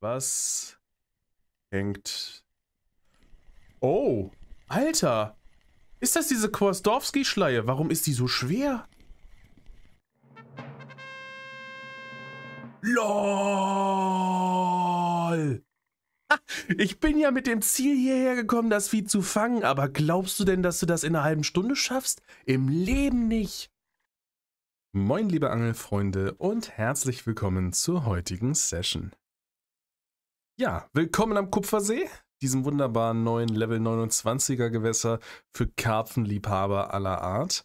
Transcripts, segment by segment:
Was hängt... Oh, Alter! Ist das diese Kwasdowski-Schleie? Warum ist die so schwer? LOL! Ich bin ja mit dem Ziel hierher gekommen, das Vieh zu fangen, aber glaubst du denn, dass du das in einer halben Stunde schaffst? Im Leben nicht! Moin liebe Angelfreunde und herzlich willkommen zur heutigen Session. Ja, willkommen am Kupfersee, diesem wunderbaren neuen Level 29er Gewässer für Karpfenliebhaber aller Art.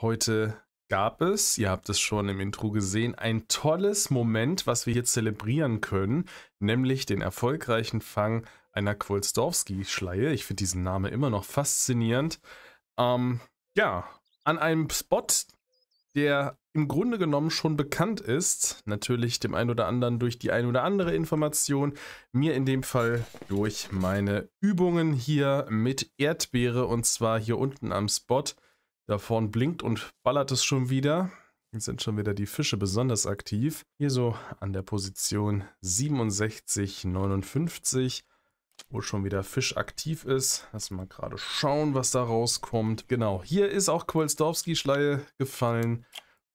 Heute gab es, ihr habt es schon im Intro gesehen, ein tolles Moment, was wir hier zelebrieren können, nämlich den erfolgreichen Fang einer Kwolsdorfski-Schleie. Ich finde diesen Namen immer noch faszinierend. Ähm, ja, an einem Spot, der im Grunde genommen schon bekannt ist. Natürlich dem einen oder anderen durch die ein oder andere Information. Mir in dem Fall durch meine Übungen hier mit Erdbeere und zwar hier unten am Spot. Da vorne blinkt und ballert es schon wieder. Jetzt sind schon wieder die Fische besonders aktiv. Hier so an der Position 67, 59 wo schon wieder Fisch aktiv ist. Lass mal gerade schauen, was da rauskommt. Genau, hier ist auch Kowalstowski-Schleie gefallen.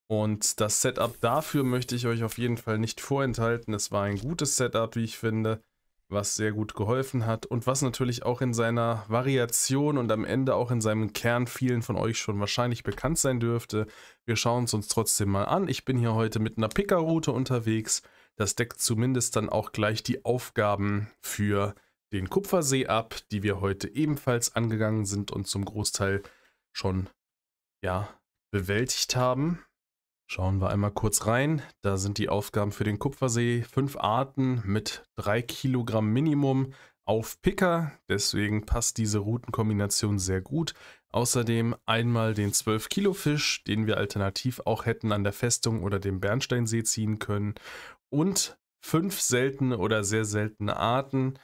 Und das Setup dafür möchte ich euch auf jeden Fall nicht vorenthalten. Es war ein gutes Setup, wie ich finde, was sehr gut geholfen hat und was natürlich auch in seiner Variation und am Ende auch in seinem Kern vielen von euch schon wahrscheinlich bekannt sein dürfte. Wir schauen es uns trotzdem mal an. Ich bin hier heute mit einer Pickerroute unterwegs. Das deckt zumindest dann auch gleich die Aufgaben für den Kupfersee ab, die wir heute ebenfalls angegangen sind und zum Großteil schon ja, bewältigt haben. Schauen wir einmal kurz rein. Da sind die Aufgaben für den Kupfersee. Fünf Arten mit drei Kilogramm Minimum auf Picker. Deswegen passt diese Routenkombination sehr gut. Außerdem einmal den 12-Kilo-Fisch, den wir alternativ auch hätten an der Festung oder dem Bernsteinsee ziehen können. Und fünf seltene oder sehr seltene Arten.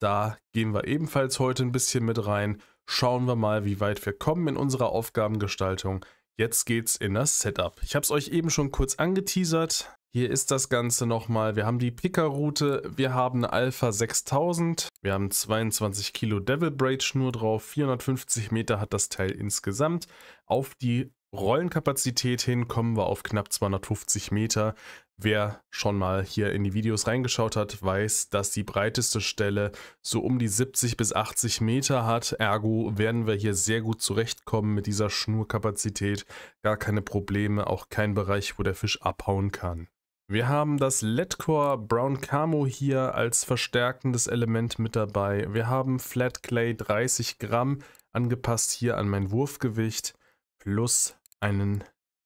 Da gehen wir ebenfalls heute ein bisschen mit rein. Schauen wir mal, wie weit wir kommen in unserer Aufgabengestaltung. Jetzt geht's in das Setup. Ich habe es euch eben schon kurz angeteasert. Hier ist das Ganze nochmal. Wir haben die Picker-Route, wir haben Alpha 6000, wir haben 22 Kilo Devil Braid Schnur drauf, 450 Meter hat das Teil insgesamt. Auf die Rollenkapazität hin kommen wir auf knapp 250 Meter. Wer schon mal hier in die Videos reingeschaut hat, weiß, dass die breiteste Stelle so um die 70 bis 80 Meter hat. Ergo werden wir hier sehr gut zurechtkommen mit dieser Schnurkapazität. Gar keine Probleme, auch kein Bereich, wo der Fisch abhauen kann. Wir haben das Letcore Brown Camo hier als verstärkendes Element mit dabei. Wir haben Flat Clay 30 Gramm, angepasst hier an mein Wurfgewicht, plus einen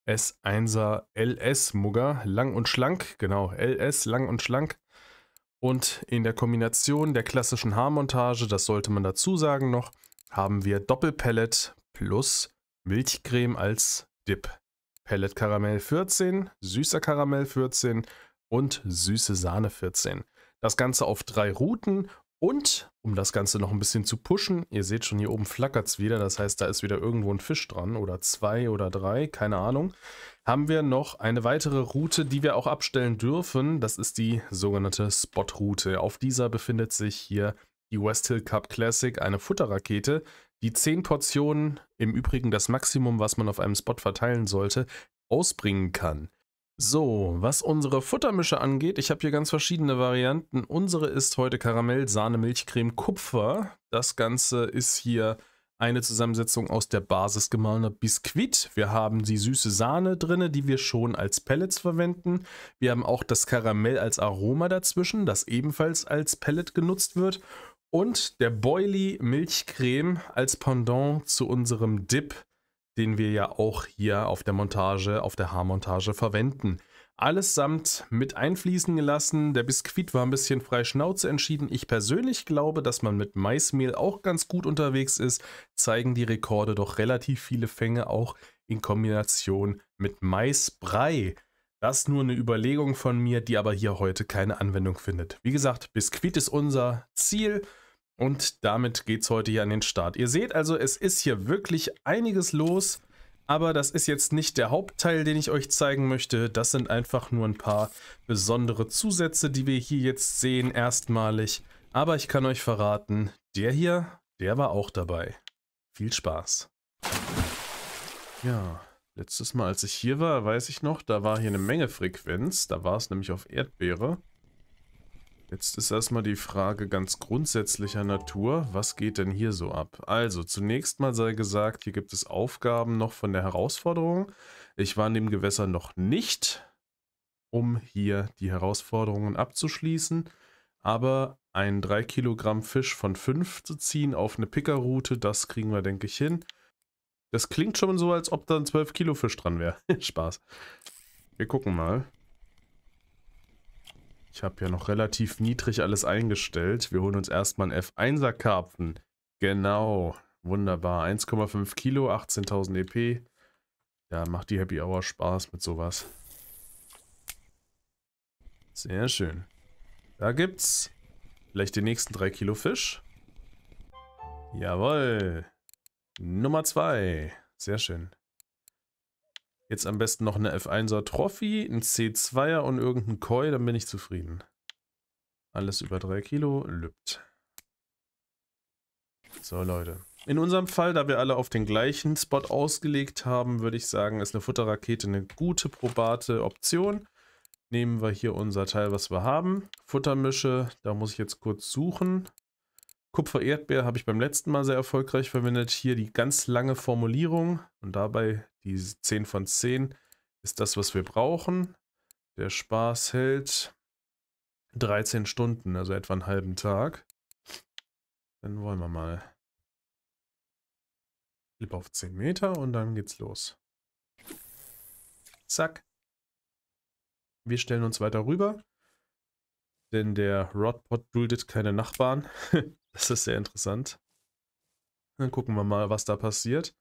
S1er LS Mugger, lang und schlank, genau, LS, lang und schlank. Und in der Kombination der klassischen Haarmontage, das sollte man dazu sagen noch, haben wir Doppelpellet plus Milchcreme als Dip. Pellet Karamell 14, süßer Karamell 14 und süße Sahne 14. Das Ganze auf drei Routen und um das Ganze noch ein bisschen zu pushen, ihr seht schon hier oben flackert es wieder, das heißt, da ist wieder irgendwo ein Fisch dran oder zwei oder drei, keine Ahnung, haben wir noch eine weitere Route, die wir auch abstellen dürfen. Das ist die sogenannte Spot-Route. Auf dieser befindet sich hier die West Hill Cup Classic, eine Futterrakete, die zehn Portionen, im Übrigen das Maximum, was man auf einem Spot verteilen sollte, ausbringen kann. So, was unsere Futtermische angeht, ich habe hier ganz verschiedene Varianten. Unsere ist heute Karamell, Sahne, Milchcreme, Kupfer. Das Ganze ist hier eine Zusammensetzung aus der Basis gemahlener Biskuit. Wir haben die süße Sahne drin, die wir schon als Pellets verwenden. Wir haben auch das Karamell als Aroma dazwischen, das ebenfalls als Pellet genutzt wird. Und der Boily Milchcreme als Pendant zu unserem Dip den wir ja auch hier auf der Montage, auf der Haarmontage verwenden. Allesamt mit einfließen gelassen. Der Biskuit war ein bisschen frei Schnauze entschieden. Ich persönlich glaube, dass man mit Maismehl auch ganz gut unterwegs ist. Zeigen die Rekorde doch relativ viele Fänge auch in Kombination mit Maisbrei. Das nur eine Überlegung von mir, die aber hier heute keine Anwendung findet. Wie gesagt, Biskuit ist unser Ziel. Und damit geht's heute hier an den Start. Ihr seht also, es ist hier wirklich einiges los, aber das ist jetzt nicht der Hauptteil, den ich euch zeigen möchte. Das sind einfach nur ein paar besondere Zusätze, die wir hier jetzt sehen, erstmalig. Aber ich kann euch verraten, der hier, der war auch dabei. Viel Spaß. Ja, letztes Mal, als ich hier war, weiß ich noch, da war hier eine Menge Frequenz. Da war es nämlich auf Erdbeere. Jetzt ist erstmal die Frage ganz grundsätzlicher Natur, was geht denn hier so ab? Also zunächst mal sei gesagt, hier gibt es Aufgaben noch von der Herausforderung. Ich war in dem Gewässer noch nicht, um hier die Herausforderungen abzuschließen. Aber einen 3 Kilogramm Fisch von 5 zu ziehen auf eine Pickerroute, das kriegen wir, denke ich, hin. Das klingt schon so, als ob da ein 12 Kilo Fisch dran wäre. Spaß. Wir gucken mal. Ich habe ja noch relativ niedrig alles eingestellt. Wir holen uns erstmal einen F1er Karpfen. Genau, wunderbar. 1,5 Kilo, 18.000 EP. Ja, macht die Happy Hour Spaß mit sowas. Sehr schön. Da gibt's vielleicht den nächsten 3 Kilo Fisch. Jawoll. Nummer 2. Sehr schön. Jetzt am besten noch eine F1er Trophy, ein C2er und irgendein Koi, dann bin ich zufrieden. Alles über 3 Kilo, lübt. So, Leute. In unserem Fall, da wir alle auf den gleichen Spot ausgelegt haben, würde ich sagen, ist eine Futterrakete eine gute, probate Option. Nehmen wir hier unser Teil, was wir haben. Futtermische, da muss ich jetzt kurz suchen. Kupfer-Erdbeer habe ich beim letzten Mal sehr erfolgreich verwendet. Hier die ganz lange Formulierung und dabei die 10 von 10 ist das, was wir brauchen. Der Spaß hält 13 Stunden, also etwa einen halben Tag. Dann wollen wir mal. Flip auf 10 Meter und dann geht's los. Zack. Wir stellen uns weiter rüber. Denn der Rodpot duldet keine Nachbarn. Das ist sehr interessant. Dann gucken wir mal, was da passiert.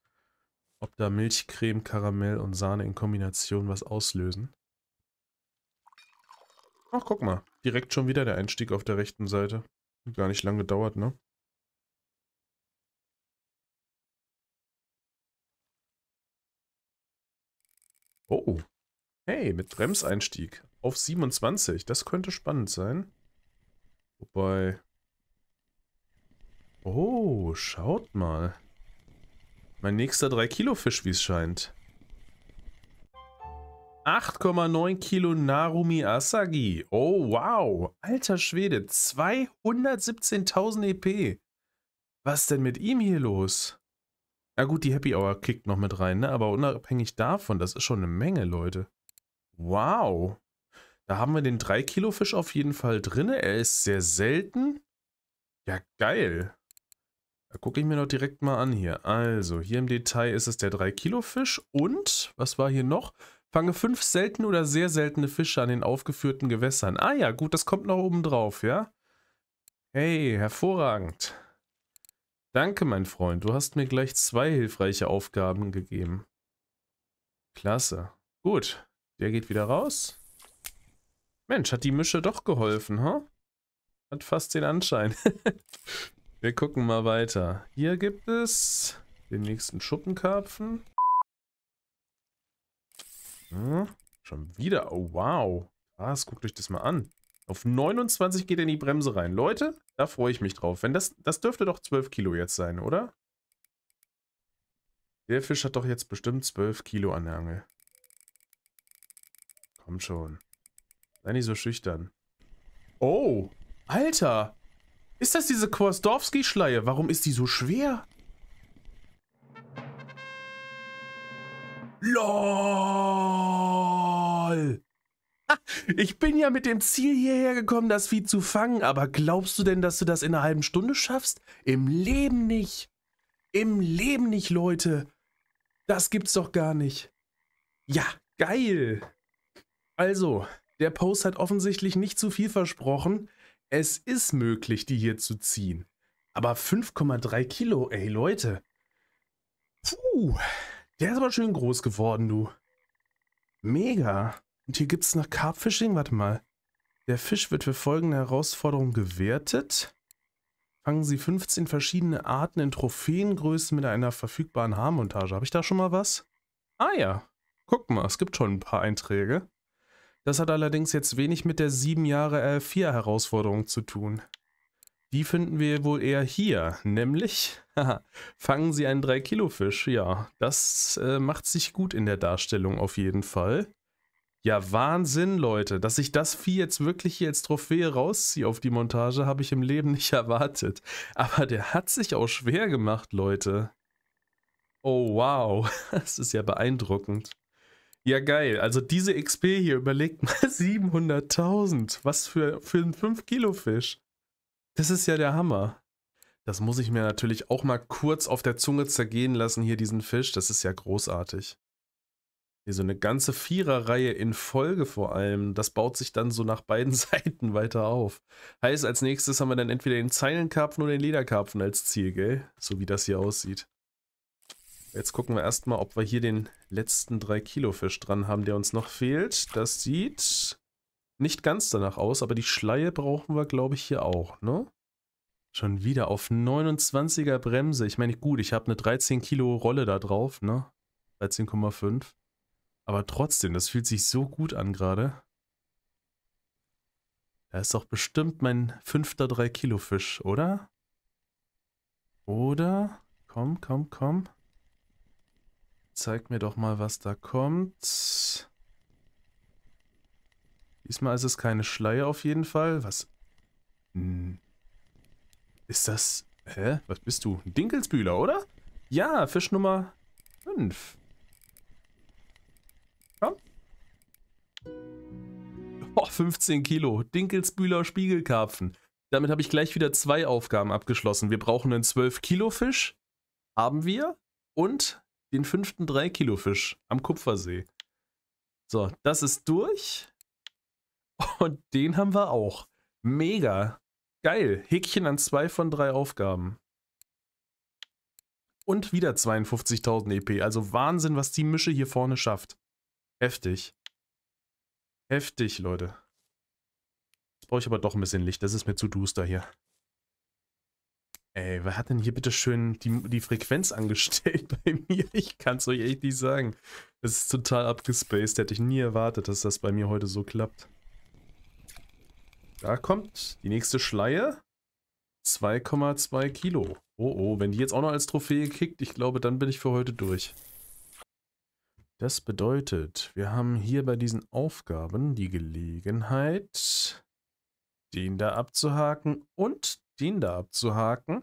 Ob da Milch, Creme, Karamell und Sahne in Kombination was auslösen. Ach, guck mal. Direkt schon wieder der Einstieg auf der rechten Seite. Gar nicht lang gedauert, ne? Oh. Hey, mit Bremseinstieg auf 27. Das könnte spannend sein. Wobei, Oh, schaut mal. Mein nächster 3-Kilo-Fisch, wie es scheint. 8,9 Kilo Narumi Asagi. Oh, wow. Alter Schwede, 217.000 EP. Was denn mit ihm hier los? Na gut, die Happy Hour kickt noch mit rein, ne? aber unabhängig davon, das ist schon eine Menge, Leute. Wow. Da haben wir den 3-Kilo-Fisch auf jeden Fall drin. Er ist sehr selten. Ja, geil. Gucke ich mir doch direkt mal an hier. Also, hier im Detail ist es der 3-Kilo-Fisch und, was war hier noch? Fange fünf seltene oder sehr seltene Fische an den aufgeführten Gewässern. Ah ja, gut, das kommt noch oben drauf, ja? Hey, hervorragend. Danke, mein Freund. Du hast mir gleich zwei hilfreiche Aufgaben gegeben. Klasse. Gut, der geht wieder raus. Mensch, hat die Mische doch geholfen, ha? Huh? Hat fast den Anschein. Wir gucken mal weiter. Hier gibt es den nächsten Schuppenkarpfen. Hm, schon wieder. Oh, wow. Krass, guckt euch das mal an. Auf 29 geht er in die Bremse rein. Leute, da freue ich mich drauf. Wenn das, das dürfte doch 12 Kilo jetzt sein, oder? Der Fisch hat doch jetzt bestimmt 12 Kilo an der Angel. Komm schon. Sei nicht so schüchtern. Oh, Alter. Ist das diese Kwasdorfski-Schleie? Warum ist die so schwer? LOL! Ich bin ja mit dem Ziel hierher gekommen, das Vieh zu fangen, aber glaubst du denn, dass du das in einer halben Stunde schaffst? Im Leben nicht. Im Leben nicht, Leute. Das gibt's doch gar nicht. Ja, geil. Also, der Post hat offensichtlich nicht zu viel versprochen. Es ist möglich, die hier zu ziehen. Aber 5,3 Kilo, ey Leute. Puh, der ist aber schön groß geworden, du. Mega. Und hier gibt es noch Carpfishing, warte mal. Der Fisch wird für folgende Herausforderung gewertet. Fangen Sie 15 verschiedene Arten in Trophäengrößen mit einer verfügbaren Haarmontage. Habe ich da schon mal was? Ah ja, guck mal, es gibt schon ein paar Einträge. Das hat allerdings jetzt wenig mit der 7 Jahre äh, R4 Herausforderung zu tun. Die finden wir wohl eher hier, nämlich fangen Sie einen 3-Kilo-Fisch. Ja, das äh, macht sich gut in der Darstellung auf jeden Fall. Ja, Wahnsinn, Leute. Dass ich das Vieh jetzt wirklich hier als Trophäe rausziehe auf die Montage, habe ich im Leben nicht erwartet. Aber der hat sich auch schwer gemacht, Leute. Oh, wow. Das ist ja beeindruckend. Ja, geil. Also diese XP hier, überlegt mal 700.000. Was für, für einen 5-Kilo-Fisch. Das ist ja der Hammer. Das muss ich mir natürlich auch mal kurz auf der Zunge zergehen lassen, hier diesen Fisch. Das ist ja großartig. Hier so eine ganze Viererreihe in Folge vor allem. Das baut sich dann so nach beiden Seiten weiter auf. Heißt, als nächstes haben wir dann entweder den Zeilenkarpfen oder den Lederkarpfen als Ziel, gell? So wie das hier aussieht. Jetzt gucken wir erstmal, ob wir hier den letzten 3-Kilo-Fisch dran haben, der uns noch fehlt. Das sieht nicht ganz danach aus, aber die Schleie brauchen wir, glaube ich, hier auch, ne? Schon wieder auf 29er Bremse. Ich meine, gut, ich habe eine 13-Kilo-Rolle da drauf, ne? 13,5. Aber trotzdem, das fühlt sich so gut an gerade. Da ist doch bestimmt mein fünfter 3-Kilo-Fisch, oder? Oder? Komm, komm, komm. Zeig mir doch mal, was da kommt. Diesmal ist es keine Schleier auf jeden Fall. Was? Hm. Ist das... Hä? Was bist du? Ein Dinkelsbühler, oder? Ja, Fisch Nummer 5. Komm. Boah, 15 Kilo. Dinkelsbühler Spiegelkarpfen. Damit habe ich gleich wieder zwei Aufgaben abgeschlossen. Wir brauchen einen 12 Kilo Fisch. Haben wir. Und den fünften 3-Kilo-Fisch am Kupfersee. So, das ist durch. Und den haben wir auch. Mega. Geil. Häkchen an zwei von drei Aufgaben. Und wieder 52.000 EP. Also Wahnsinn, was die Mische hier vorne schafft. Heftig. Heftig, Leute. Jetzt brauche ich aber doch ein bisschen Licht. Das ist mir zu duster hier. Ey, wer hat denn hier bitte schön die, die Frequenz angestellt bei mir? Ich kann es euch echt nicht sagen. Das ist total abgespaced. Hätte ich nie erwartet, dass das bei mir heute so klappt. Da kommt die nächste Schleie. 2,2 Kilo. Oh oh, wenn die jetzt auch noch als Trophäe kickt, ich glaube, dann bin ich für heute durch. Das bedeutet, wir haben hier bei diesen Aufgaben die Gelegenheit, den da abzuhaken und den da abzuhaken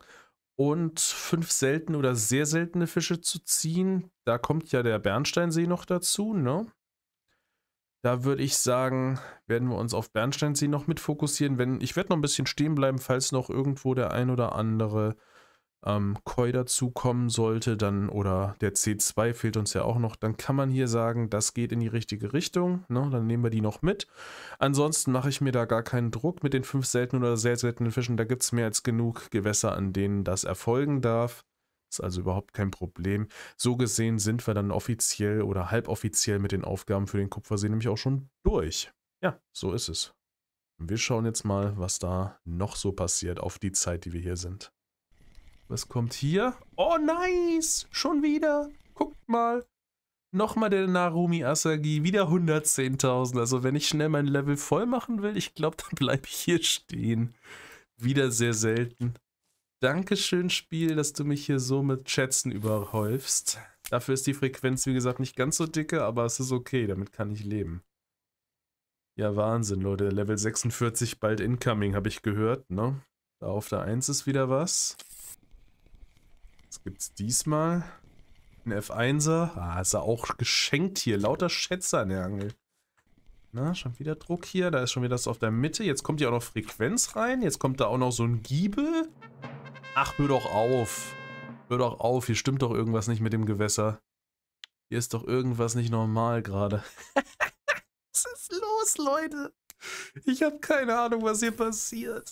und fünf seltene oder sehr seltene Fische zu ziehen. Da kommt ja der Bernsteinsee noch dazu, ne? Da würde ich sagen, werden wir uns auf Bernsteinsee noch mit fokussieren. Wenn, ich werde noch ein bisschen stehen bleiben, falls noch irgendwo der ein oder andere ähm, Koi dazukommen sollte, dann oder der C2 fehlt uns ja auch noch, dann kann man hier sagen, das geht in die richtige Richtung. Ne? Dann nehmen wir die noch mit. Ansonsten mache ich mir da gar keinen Druck mit den fünf seltenen oder sehr seltenen Fischen. Da gibt es mehr als genug Gewässer, an denen das erfolgen darf. Ist also überhaupt kein Problem. So gesehen sind wir dann offiziell oder halboffiziell mit den Aufgaben für den Kupfersee nämlich auch schon durch. Ja, so ist es. Wir schauen jetzt mal, was da noch so passiert auf die Zeit, die wir hier sind. Was kommt hier? Oh, nice! Schon wieder! Guckt mal! Nochmal der Narumi Asagi, wieder 110.000. Also wenn ich schnell mein Level voll machen will, ich glaube, dann bleibe ich hier stehen. Wieder sehr selten. Dankeschön, Spiel, dass du mich hier so mit Schätzen überhäufst. Dafür ist die Frequenz, wie gesagt, nicht ganz so dicke, aber es ist okay, damit kann ich leben. Ja, Wahnsinn, Leute. Level 46 bald incoming, habe ich gehört, ne? Da auf der 1 ist wieder was. Was gibt's diesmal? Ein F1er? Ah, ist er auch geschenkt hier. Lauter Schätzer an der Angel. Na, schon wieder Druck hier. Da ist schon wieder das auf der Mitte. Jetzt kommt hier auch noch Frequenz rein. Jetzt kommt da auch noch so ein Giebel. Ach, hör doch auf. Hör doch auf. Hier stimmt doch irgendwas nicht mit dem Gewässer. Hier ist doch irgendwas nicht normal gerade. was ist los, Leute? Ich habe keine Ahnung, was hier passiert.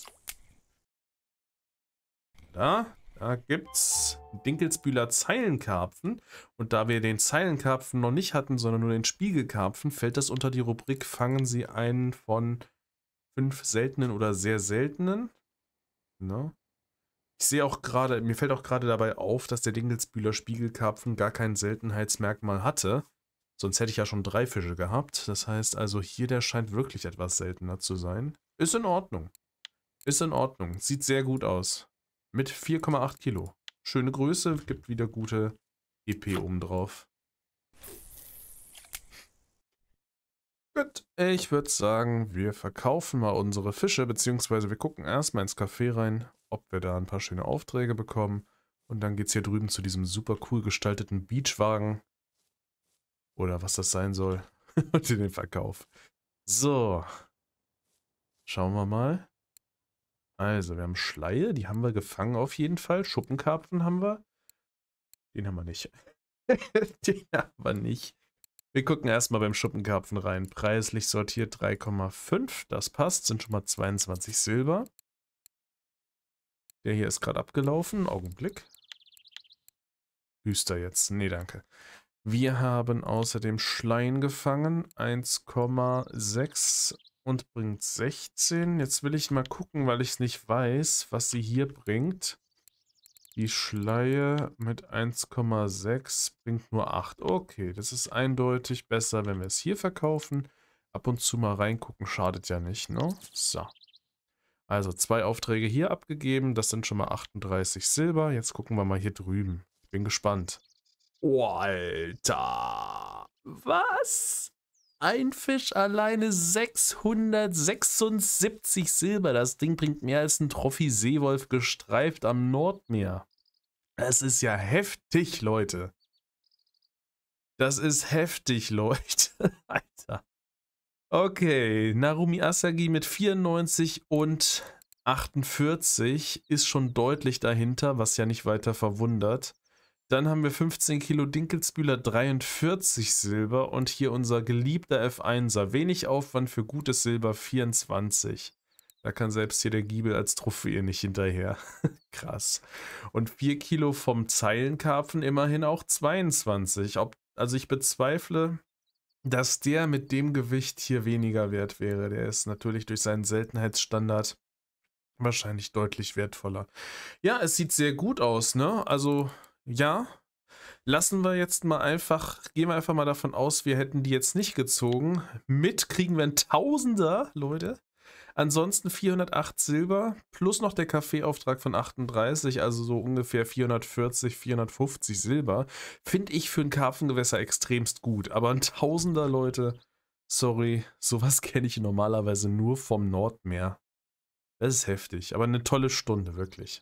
Da, da gibt es Dinkelsbühler Zeilenkarpfen. Und da wir den Zeilenkarpfen noch nicht hatten, sondern nur den Spiegelkarpfen, fällt das unter die Rubrik Fangen Sie einen von fünf seltenen oder sehr seltenen. Genau. Ich sehe auch gerade, mir fällt auch gerade dabei auf, dass der Dinkelsbühler Spiegelkarpfen gar kein Seltenheitsmerkmal hatte. Sonst hätte ich ja schon drei Fische gehabt. Das heißt also, hier der scheint wirklich etwas seltener zu sein. Ist in Ordnung. Ist in Ordnung. Sieht sehr gut aus. Mit 4,8 Kilo. Schöne Größe, gibt wieder gute EP obendrauf. Gut, ich würde sagen, wir verkaufen mal unsere Fische, beziehungsweise wir gucken erstmal ins Café rein, ob wir da ein paar schöne Aufträge bekommen. Und dann geht es hier drüben zu diesem super cool gestalteten Beachwagen. Oder was das sein soll. Und in den Verkauf. So. Schauen wir mal. Also, wir haben Schleie, die haben wir gefangen auf jeden Fall. Schuppenkarpfen haben wir. Den haben wir nicht. Den haben wir nicht. Wir gucken erstmal beim Schuppenkarpfen rein. Preislich sortiert 3,5. Das passt. Sind schon mal 22 Silber. Der hier ist gerade abgelaufen. Augenblick. Düster jetzt. Nee, danke. Wir haben außerdem Schleien gefangen. 1,6 und bringt 16. Jetzt will ich mal gucken, weil ich es nicht weiß, was sie hier bringt. Die Schleie mit 1,6 bringt nur 8. Okay, das ist eindeutig besser, wenn wir es hier verkaufen. Ab und zu mal reingucken, schadet ja nicht, ne? So. Also zwei Aufträge hier abgegeben, das sind schon mal 38 Silber. Jetzt gucken wir mal hier drüben. bin gespannt. Oh, Alter! Was? ein Fisch alleine 676 Silber. Das Ding bringt mehr als ein Trophy Seewolf gestreift am Nordmeer. Das ist ja heftig, Leute. Das ist heftig, Leute. Alter. Okay, Narumi Asagi mit 94 und 48 ist schon deutlich dahinter, was ja nicht weiter verwundert. Dann haben wir 15 Kilo Dinkelsbühler 43 Silber und hier unser geliebter F1er. Wenig Aufwand für gutes Silber 24. Da kann selbst hier der Giebel als Trophäe nicht hinterher. Krass. Und 4 Kilo vom Zeilenkarpfen immerhin auch 22. Ob, also ich bezweifle, dass der mit dem Gewicht hier weniger wert wäre. Der ist natürlich durch seinen Seltenheitsstandard wahrscheinlich deutlich wertvoller. Ja, es sieht sehr gut aus, ne? Also ja, lassen wir jetzt mal einfach, gehen wir einfach mal davon aus, wir hätten die jetzt nicht gezogen. Mit kriegen wir ein Tausender, Leute. Ansonsten 408 Silber plus noch der Kaffeeauftrag von 38, also so ungefähr 440, 450 Silber. Finde ich für ein Karpfengewässer extremst gut. Aber ein Tausender, Leute, sorry, sowas kenne ich normalerweise nur vom Nordmeer. Das ist heftig, aber eine tolle Stunde, wirklich.